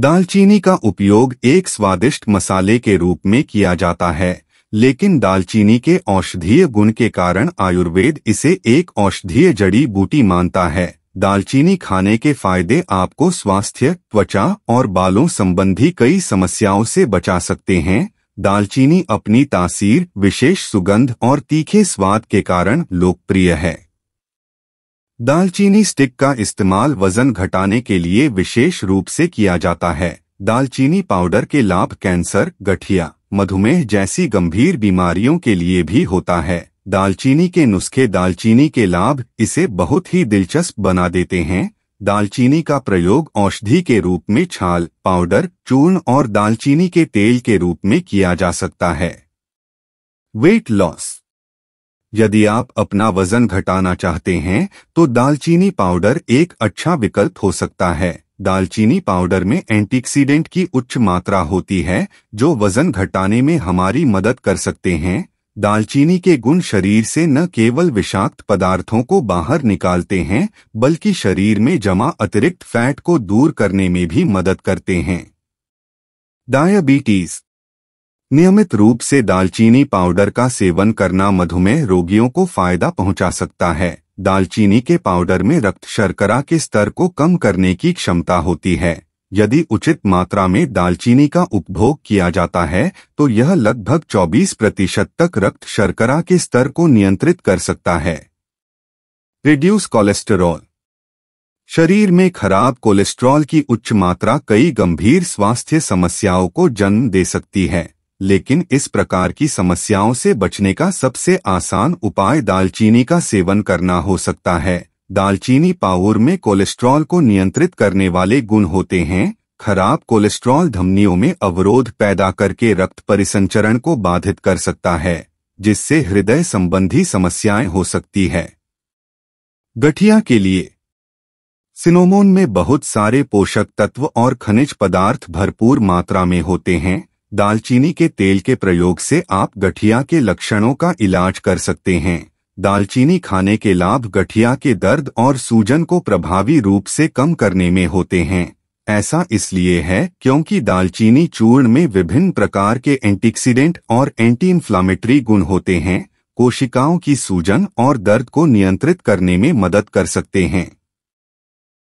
दालचीनी का उपयोग एक स्वादिष्ट मसाले के रूप में किया जाता है लेकिन दालचीनी के औषधीय गुण के कारण आयुर्वेद इसे एक औषधीय जड़ी बूटी मानता है दालचीनी खाने के फायदे आपको स्वास्थ्य त्वचा और बालों संबंधी कई समस्याओं से बचा सकते हैं दालचीनी अपनी तासीर विशेष सुगंध और तीखे स्वाद के कारण लोकप्रिय है दालचीनी स्टिक का इस्तेमाल वजन घटाने के लिए विशेष रूप से किया जाता है दालचीनी पाउडर के लाभ कैंसर गठिया मधुमेह जैसी गंभीर बीमारियों के लिए भी होता है दालचीनी के नुस्खे दालचीनी के लाभ इसे बहुत ही दिलचस्प बना देते हैं दालचीनी का प्रयोग औषधि के रूप में छाल पाउडर चूर्ण और दालचीनी के तेल के रूप में किया जा सकता है वेट लॉस यदि आप अपना वजन घटाना चाहते हैं तो दालचीनी पाउडर एक अच्छा विकल्प हो सकता है दालचीनी पाउडर में एंटीऑक्सीडेंट की उच्च मात्रा होती है जो वजन घटाने में हमारी मदद कर सकते हैं दालचीनी के गुण शरीर से न केवल विषाक्त पदार्थों को बाहर निकालते हैं बल्कि शरीर में जमा अतिरिक्त फैट को दूर करने में भी मदद करते हैं डायबिटीज नियमित रूप से दालचीनी पाउडर का सेवन करना मधुमेह रोगियों को फायदा पहुंचा सकता है दालचीनी के पाउडर में रक्त शर्करा के स्तर को कम करने की क्षमता होती है यदि उचित मात्रा में दालचीनी का उपभोग किया जाता है तो यह लगभग 24 प्रतिशत तक रक्त शर्करा के स्तर को नियंत्रित कर सकता है रिड्यूस कोलेस्टेरॉल शरीर में खराब कोलेस्ट्रॉल की उच्च मात्रा कई गंभीर स्वास्थ्य समस्याओं को जन्म दे सकती है लेकिन इस प्रकार की समस्याओं से बचने का सबसे आसान उपाय दालचीनी का सेवन करना हो सकता है दालचीनी पावर में कोलेस्ट्रॉल को नियंत्रित करने वाले गुण होते हैं खराब कोलेस्ट्रॉल धमनियों में अवरोध पैदा करके रक्त परिसंचरण को बाधित कर सकता है जिससे हृदय संबंधी समस्याएं हो सकती है गठिया के लिए सिनोमोन में बहुत सारे पोषक तत्व और खनिज पदार्थ भरपूर मात्रा में होते हैं दालचीनी के तेल के प्रयोग से आप गठिया के लक्षणों का इलाज कर सकते हैं दालचीनी खाने के लाभ गठिया के दर्द और सूजन को प्रभावी रूप से कम करने में होते हैं ऐसा इसलिए है क्योंकि दालचीनी चूर्ण में विभिन्न प्रकार के एंटीक्सीडेंट और एंटी इन्फ्लामेटरी गुण होते हैं कोशिकाओं की सूजन और दर्द को नियंत्रित करने में मदद कर सकते हैं